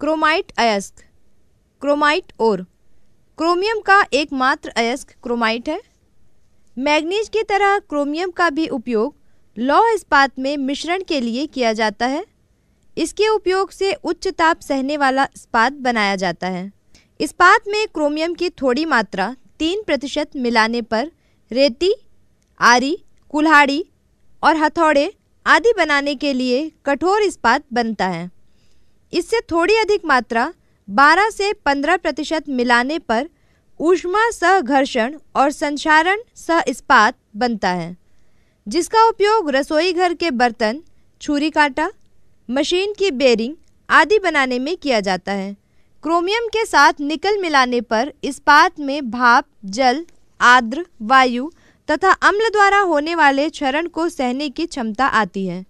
chromite अयस्क chromite और chromium का एकमात्र अयस्क क्रोमाइट है मैग्नीज की तरह क्रोमियम का भी उपयोग लौह इस्पात में मिश्रण के लिए किया जाता है इसके उपयोग से उच्च ताप सहने वाला इस्पात बनाया जाता है इस्पात में क्रोमियम की थोड़ी मात्रा तीन प्रतिशत मिलाने पर रेती आरी कुल्हाड़ी और हथौड़े आदि बनाने के लिए कठोर इस्पात बनता है इससे थोड़ी अधिक मात्रा 12 से 15 प्रतिशत मिलाने पर ऊष्मा सह घर्षण और संसारण सह इस्पात बनता है जिसका उपयोग रसोई घर के बर्तन छुरी काटा मशीन की बेरिंग आदि बनाने में किया जाता है क्रोमियम के साथ निकल मिलाने पर इस्पात में भाप जल आर्द्र वायु तथा अम्ल द्वारा होने वाले क्षरण को सहने की क्षमता आती है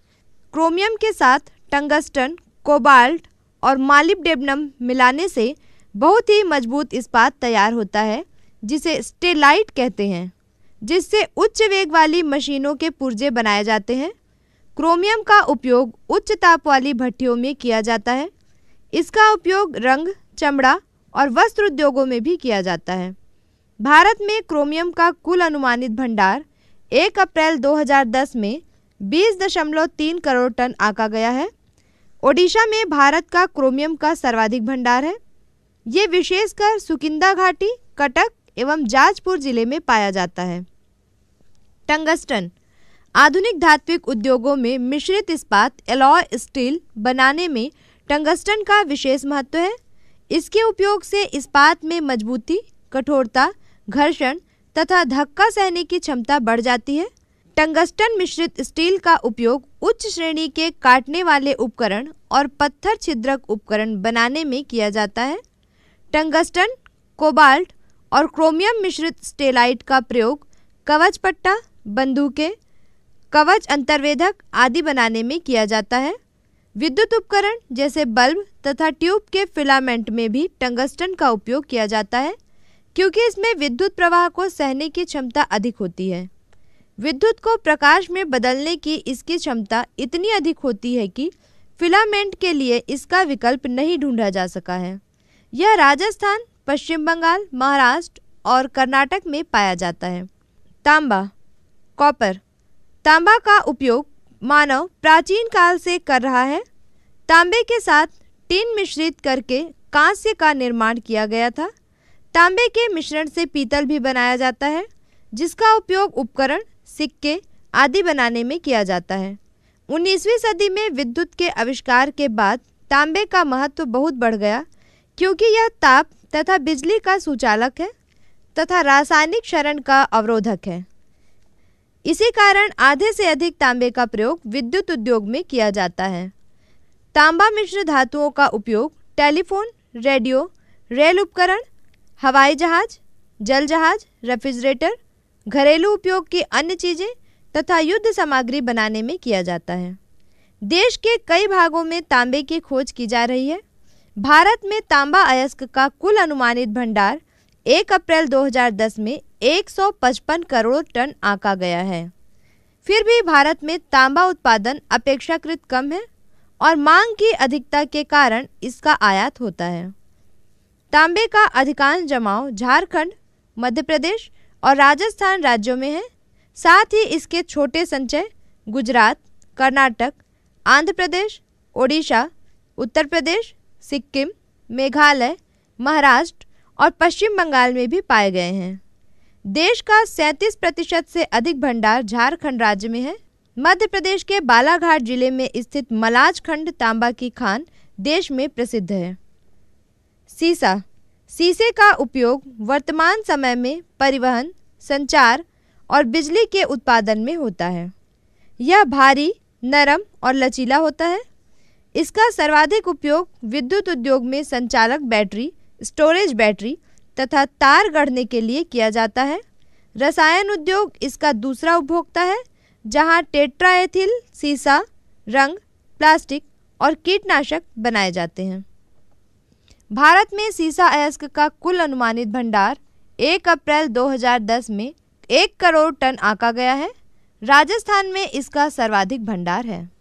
क्रोमियम के साथ टंगस्टन कोबाल्ट और मालिबडेबनम मिलाने से बहुत ही मजबूत इस्पात तैयार होता है जिसे स्टेलाइट कहते हैं जिससे उच्च वेग वाली मशीनों के पुर्जे बनाए जाते हैं क्रोमियम का उपयोग उच्च ताप वाली भट्टियों में किया जाता है इसका उपयोग रंग चमड़ा और वस्त्र उद्योगों में भी किया जाता है भारत में क्रोमियम का कुल अनुमानित भंडार 1 अप्रैल 2010 में 20.3 करोड़ टन आका गया है ओडिशा में भारत का क्रोमियम का सर्वाधिक भंडार है ये विशेषकर सुकिंदा घाटी कटक एवं जाजपुर जिले में पाया जाता है टंगस्टन आधुनिक धात्विक उद्योगों में मिश्रित इस्पात एलॉय स्टील बनाने में टंगस्टन का विशेष महत्व है इसके उपयोग से इस्पात में मजबूती कठोरता घर्षण तथा धक्का सहने की क्षमता बढ़ जाती है टंगस्टन मिश्रित स्टील का उपयोग उच्च श्रेणी के काटने वाले उपकरण और पत्थर छिद्रक उपकरण बनाने में किया जाता है टंगस्टन कोबाल्ट और क्रोमियम मिश्रित स्टेलाइट का प्रयोग कवच पट्टा बंदूकें कवच अंतर्वेधक आदि बनाने में किया जाता है विद्युत उपकरण जैसे बल्ब तथा ट्यूब के फिलामेंट में भी टंगस्टन का उपयोग किया जाता है क्योंकि इसमें विद्युत प्रवाह को सहने की क्षमता अधिक होती है विद्युत को प्रकाश में बदलने की इसकी क्षमता इतनी अधिक होती है कि फिलामेंट के लिए इसका विकल्प नहीं ढूंढा जा सका है यह राजस्थान पश्चिम बंगाल महाराष्ट्र और कर्नाटक में पाया जाता है तांबा कॉपर तांबा का उपयोग मानव प्राचीन काल से कर रहा है तांबे के साथ टिन मिश्रित करके कांस्य का निर्माण किया गया था तांबे के मिश्रण से पीतल भी बनाया जाता है जिसका उपयोग उपकरण सिक्के आदि बनाने में किया जाता है 19वीं सदी में विद्युत के आविष्कार के बाद तांबे का महत्व बहुत बढ़ गया क्योंकि यह ताप तथा बिजली का सुचालक है तथा रासायनिक शरण का अवरोधक है इसी कारण आधे से अधिक तांबे का प्रयोग विद्युत उद्योग में किया जाता है तांबा मिश्र धातुओं का उपयोग टेलीफोन रेडियो रेल उपकरण हवाई जहाज जल जहाज रेफ्रिजरेटर घरेलू उपयोग की अन्य चीज़ें तथा युद्ध सामग्री बनाने में किया जाता है देश के कई भागों में तांबे की खोज की जा रही है भारत में तांबा अयस्क का कुल अनुमानित भंडार 1 अप्रैल 2010 में 155 करोड़ टन आका गया है फिर भी भारत में तांबा उत्पादन अपेक्षाकृत कम है और मांग की अधिकता के कारण इसका आयात होता है तांबे का अधिकांश जमाव झारखंड मध्य प्रदेश और राजस्थान राज्यों में है साथ ही इसके छोटे संचय गुजरात कर्नाटक आंध्र प्रदेश ओडिशा उत्तर प्रदेश सिक्किम मेघालय महाराष्ट्र और पश्चिम बंगाल में भी पाए गए हैं देश का सैंतीस प्रतिशत से अधिक भंडार झारखंड राज्य में है मध्य प्रदेश के बालाघाट जिले में स्थित मलाज खंड तांबा की खान देश में प्रसिद्ध है सीसा शीशे का उपयोग वर्तमान समय में परिवहन संचार और बिजली के उत्पादन में होता है यह भारी नरम और लचीला होता है इसका सर्वाधिक उपयोग विद्युत उद्योग में संचालक बैटरी स्टोरेज बैटरी तथा तार गढ़ने के लिए किया जाता है रसायन उद्योग इसका दूसरा उपभोक्ता है जहां टेट्राएथिल सीसा रंग प्लास्टिक और कीटनाशक बनाए जाते हैं भारत में सीसा अयस्क का कुल अनुमानित भंडार 1 अप्रैल 2010 में 1 करोड़ टन आका गया है राजस्थान में इसका सर्वाधिक भंडार है